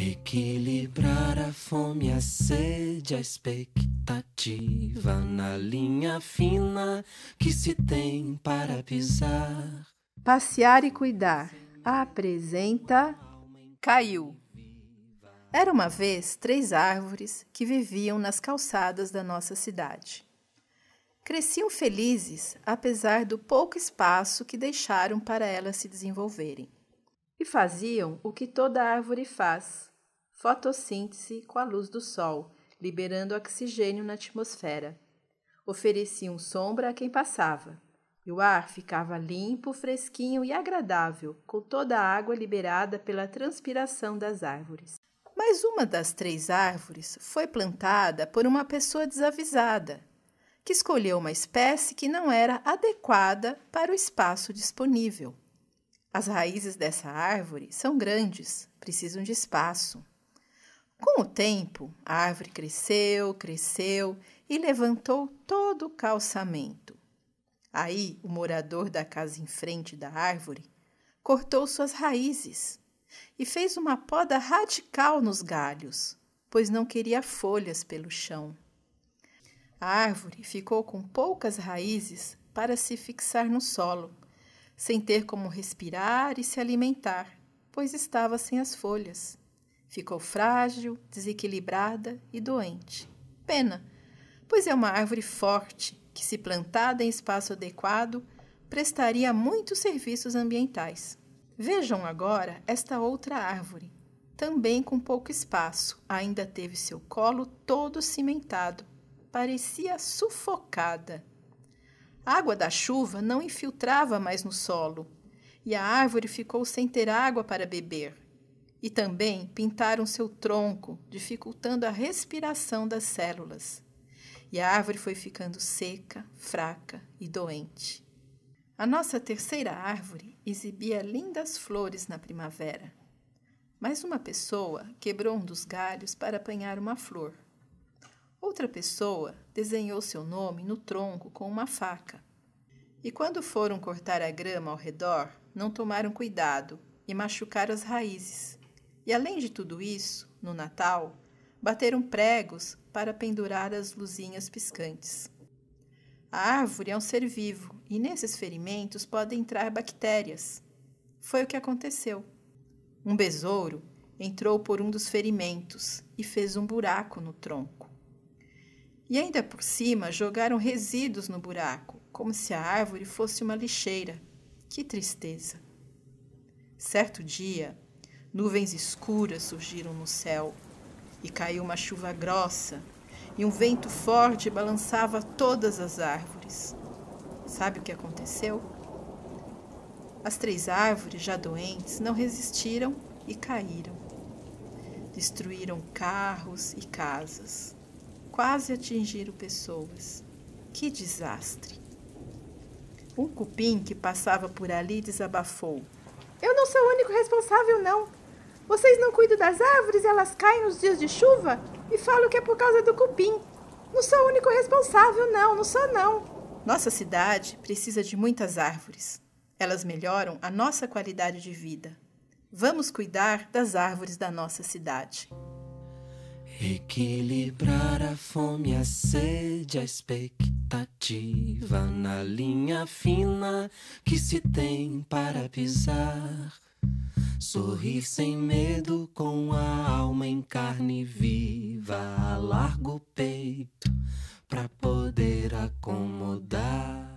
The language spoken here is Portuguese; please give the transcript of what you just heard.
Equilibrar a fome, a sede, a expectativa na linha fina que se tem para pisar. Passear e cuidar. Apresenta. Caiu. Era uma vez três árvores que viviam nas calçadas da nossa cidade. Cresciam felizes, apesar do pouco espaço que deixaram para elas se desenvolverem e faziam o que toda árvore faz: fotossíntese com a luz do sol, liberando oxigênio na atmosfera. Ofereciam sombra a quem passava, e o ar ficava limpo, fresquinho e agradável, com toda a água liberada pela transpiração das árvores. Mas uma das três árvores foi plantada por uma pessoa desavisada, que escolheu uma espécie que não era adequada para o espaço disponível. As raízes dessa árvore são grandes, precisam de espaço. Com o tempo, a árvore cresceu, cresceu e levantou todo o calçamento. Aí, o morador da casa em frente da árvore cortou suas raízes e fez uma poda radical nos galhos, pois não queria folhas pelo chão. A árvore ficou com poucas raízes para se fixar no solo sem ter como respirar e se alimentar, pois estava sem as folhas. Ficou frágil, desequilibrada e doente. Pena, pois é uma árvore forte que, se plantada em espaço adequado, prestaria muitos serviços ambientais. Vejam agora esta outra árvore. Também com pouco espaço, ainda teve seu colo todo cimentado. Parecia sufocada água da chuva não infiltrava mais no solo, e a árvore ficou sem ter água para beber. E também pintaram seu tronco, dificultando a respiração das células. E a árvore foi ficando seca, fraca e doente. A nossa terceira árvore exibia lindas flores na primavera. Mas uma pessoa quebrou um dos galhos para apanhar uma flor. Outra pessoa desenhou seu nome no tronco com uma faca. E quando foram cortar a grama ao redor, não tomaram cuidado e machucaram as raízes. E além de tudo isso, no Natal, bateram pregos para pendurar as luzinhas piscantes. A árvore é um ser vivo e nesses ferimentos podem entrar bactérias. Foi o que aconteceu. Um besouro entrou por um dos ferimentos e fez um buraco no tronco. E ainda por cima jogaram resíduos no buraco, como se a árvore fosse uma lixeira. Que tristeza! Certo dia, nuvens escuras surgiram no céu e caiu uma chuva grossa, e um vento forte balançava todas as árvores. Sabe o que aconteceu? As três árvores, já doentes, não resistiram e caíram. Destruíram carros e casas quase atingiram pessoas. Que desastre! Um cupim que passava por ali desabafou. Eu não sou o único responsável, não. Vocês não cuidam das árvores, elas caem nos dias de chuva e falam que é por causa do cupim. Não sou o único responsável, não, não sou não. Nossa cidade precisa de muitas árvores. Elas melhoram a nossa qualidade de vida. Vamos cuidar das árvores da nossa cidade. Equilibrar a fome, a sede, a expectativa na linha fina que se tem para pisar. Sorrir sem medo com a alma em carne viva, a largo peito para poder acomodar.